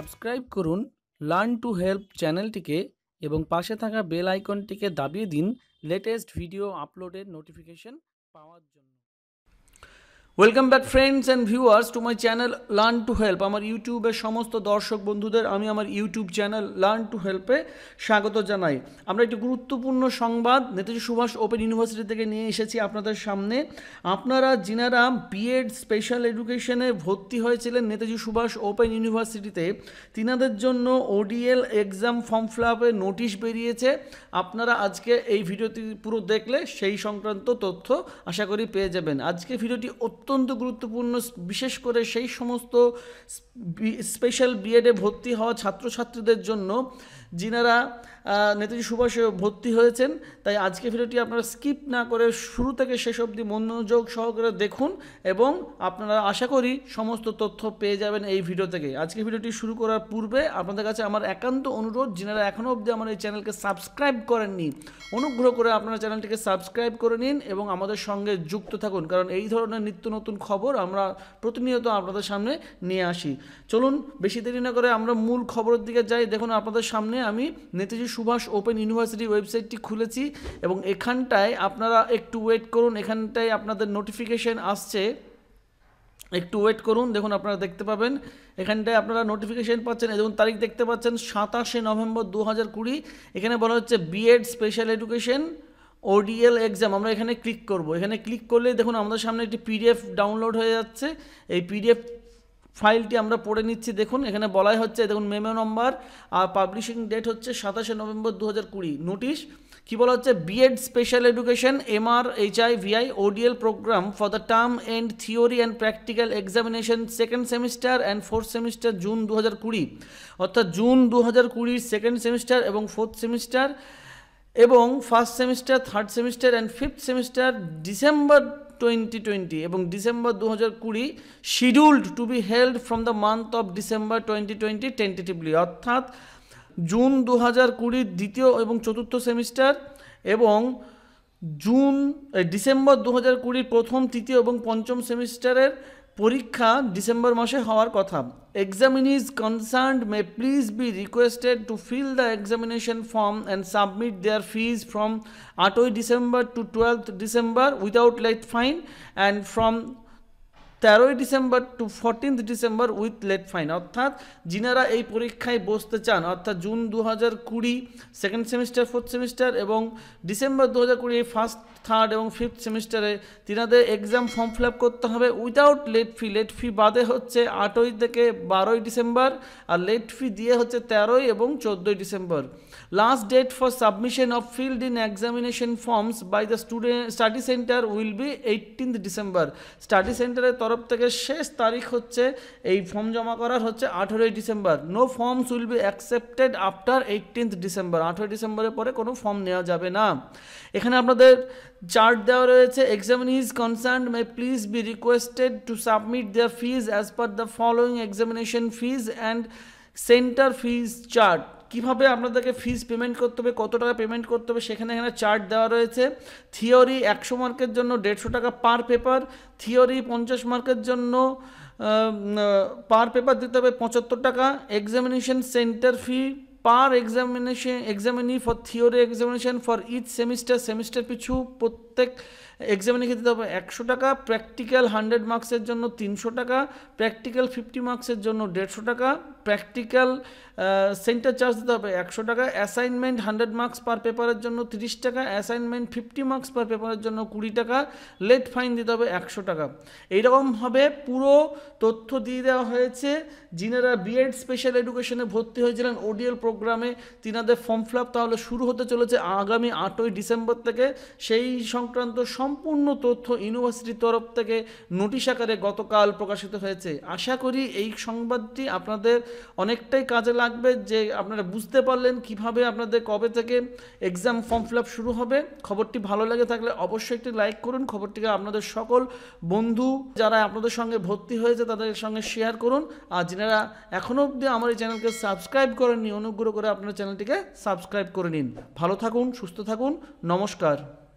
subscribe করুন learn to help চ্যানেলটিকে এবং পাশে থাকা বেল আইকনটিকে দাবিয়ে দিন লেটেস্ট ভিডিও আপলোডের নোটিফিকেশন পাওয়ার জন্য welcome back friends and viewers to my channel learn to help আমার ইউটিউবের সমস্ত দর্শক বন্ধুদের আমি আমার ইউটিউব চ্যানেল লার্ন টু হেল্পে স্বাগত জানাই আমরা একটি গুরুত্বপূর্ণ সংবাদ নেতাজি সুভাষ ওপেন ইউনিভার্সিটি থেকে নিয়ে এসেছি আপনাদের সামনে আপনারা যিনারা বিএড স্পেশাল এডুকেশনে ভর্তি হয়েছিলেন নেতাজি সুভাষ ওপেন ইউনিভার্সিটিতে তিনাদের জন্য ওডিএল এক্সাম ফর্ম ফিল ফিলাপে নোটিশ বেরিয়েছে আপনারা আজকে এই ভিডিওটি পুরো দেখলে সেই সংক্রান্ত তথ্য আশা করি পেয়ে যাবেন আজকে ভিডিওটি অত্যন্ত অত্যন্ত গুরুত্বপূর্ণ বিশেষ করে সেই সমস্ত স্পেশাল বিএডে ভর্তি হওয়া ছাত্রছাত্রীদের জন্য যিনারা নেতাজি সুভাষে ভর্তি হয়েছেন তাই আজকে ভিডিওটি আপনারা স্কিপ না করে শুরু থেকে শেষ অবধি মনোযোগ সহকারে দেখুন এবং আপনারা আশা করি সমস্ত তথ্য পেয়ে যাবেন এই ভিডিও থেকে আজকে ভিডিওটি শুরু করার পূর্বে আপনাদের কাছে আমার একান্ত অনুরোধ যিনারা এখনও অবধি আমার এই চ্যানেলকে সাবস্ক্রাইব করেননি অনুগ্রহ করে আপনারা চ্যানেলটিকে সাবস্ক্রাইব করে নিন এবং আমাদের সঙ্গে যুক্ত থাকুন কারণ এই ধরনের নিত্য নতুন খবর আমরা প্রতিনিয়ত আপনাদের সামনে নিয়ে আসি চলুন বেশি দেরি না করে আমরা মূল খবরের দিকে যাই দেখুন আপনাদের সামনে আমি নেতাজি সুভাষ ওপেন ইউনিভার্সিটি ওয়েবসাইটটি খুলেছি এবং এখানটায় আপনারা একটু ওয়েট করুন এখানটায় আপনাদের নোটিফিকেশন আসছে একটু ওয়েট করুন দেখুন আপনারা দেখতে পাবেন এখানটায় আপনারা নোটিফিকেশন পাচ্ছেন এবং তারিখ দেখতে পাচ্ছেন সাতাশে নভেম্বর দু হাজার কুড়ি এখানে বলা হচ্ছে B Ed special education ODL exam আমরা এখানে ক্লিক করব এখানে ক্লিক করলে দেখুন আমাদের সামনে একটি পিডিএফ ডাউনলোড হয়ে যাচ্ছে এই পিডিএফ ফাইলটি আমরা পড়ে নিচ্ছি দেখুন এখানে বলাই হচ্ছে দেখুন মেমো নম্বর আর পাবলিশিং ডেট হচ্ছে সাতাশে নভেম্বর দু হাজার নোটিশ কি বলা হচ্ছে B Ed special education MR HI VI ODL program for the term and theory and practical examination second semester and fourth semester June দু হাজার কুড়ি অর্থাৎ জুন দু হাজার সেকেন্ড সেমিস্টার এবং ফোর্থ সেমিস্টার এবং first semester third semester and fifth semester December twenty twenty এবং December দু হাজার কুড়ি scheduled two B held from the month of December twenty twenty tentatively অর্থাৎ জুন দু হাজার কুড়ির দ্বিতীয় এবং চতুর্থ সেমিস্টার এবং জুন ডিসেম্বর দু হাজার কুড়ির প্রথম তৃতীয় এবং পঞ্চম সেমিস্টারের পরীক্ষা ডিসেম্বর মাসে হওয়ার কথা examinees concerned may please be requested to fill the examination form and submit their fees from আটই December to twelve December without late fine and from তেরোই December to fourteenth December with late fine অর্থাৎ যিনারা এই পরীক্ষায় বসতে চান অর্থাৎ June দু হাজার কুড়ি সেকেন্ড সেমিস্টার ফোর্থ সেমিস্টার এবং ডিসেম্বর দু হাজার কুড়ি ফার্স্ট থার্ড এবং ফিফথ সেমিস্টারে তিনাদের এক্সাম ফর্ম ফিল আপ করতে হবে without late fee late fee বাদে হচ্ছে আটই থেকে বারোই ডিসেম্বর আর লেট ফি দিয়ে হচ্ছে তেরোই এবং চোদ্দোই December last date for submission of filled in examination forms by the student study centre will be eighteenth December study সেন্টারের তরফ থেকে শেষ তারিখ হচ্ছে এই ফর্ম জমা করার হচ্ছে আঠেরোই December no forms will be accepted after eighteenth December আঠেরোই ডিসেম্বরের পরে কোনো ফর্ম নেওয়া যাবে না এখানে আপনাদের চার্ট দেওয়া রয়েছে examinees concern may please be requested to submit their fees as per the following examination fees and centre fees chart কীভাবে আপনাদেরকে ফিজ পেমেন্ট করতে হবে কত টাকা পেমেন্ট করতে হবে সেখানে এখানে চার্ট দেওয়া রয়েছে থিওরি একশো মার্কের জন্য দেড়শো টাকা পার পেপার থিওরি পঞ্চাশ মার্কের জন্য পার পেপার দিতে হবে পঁচাত্তর টাকা examination centre fee per examination examinee for theory examination for each semester semester পিছু প্রত্যেক এক্সামিনেশন দিতে হবে একশো টাকা প্র্যাকটিক্যাল হান্ড্রেড মার্কসের জন্য তিনশো টাকা প্র্যাকটিক্যাল ফিফটি মার্কসের জন্য দেড়শো টাকা প্র্যাকটিক্যাল সেন্টার চার্জ দিতে হবে একশো টাকা অ্যাসাইনমেন্ট হান্ড্রেড মার্কস পার পেপারের জন্য তিরিশ টাকা অ্যাসাইনমেন্ট ফিফটি মার্কস পার পেপারের জন্য কুড়ি টাকা লেট ফাইন দিতে হবে একশো টাকা এইরকমভাবে পুরো তথ্য দিয়ে দেওয়া হয়েছে যিনারা বিএড স্পেশাল এডুকেশনে ভর্তি হয়েছিলেন ওডিএল প্রোগ্রামে তিনাদের ফর্ম ফিল আপ তাহলে শুরু হতে চলেছে আগামী আটই ডিসেম্বর থেকে সেই সংক্রান্ত সম্পূর্ণ তথ্য ইউনিভার্সিটির তরফ থেকে নোটিশ আকারে গতকাল প্রকাশিত হয়েছে আশা করি এই সংবাদটি আপনাদের অনেকটাই কাজে লাগবে যে আপনারা বুঝতে পারলেন কিভাবে আপনাদের কবে থেকে এক্সাম ফর্ম ফিল শুরু হবে খবরটি ভালো লাগে থাকলে অবশ্যই একটি লাইক করুন খবরটিকে আপনাদের সকল বন্ধু যারা আপনাদের সঙ্গে ভর্তি হয়েছে তাদের সঙ্গে শেয়ার করুন আর যারা এখনও অবধি আমার এই চ্যানেলকে সাবস্ক্রাইব করেননি অনুগ্রহ করে আপনার চ্যানেলটিকে সাবস্ক্রাইব করে নিন ভালো থাকুন সুস্থ থাকুন নমস্কার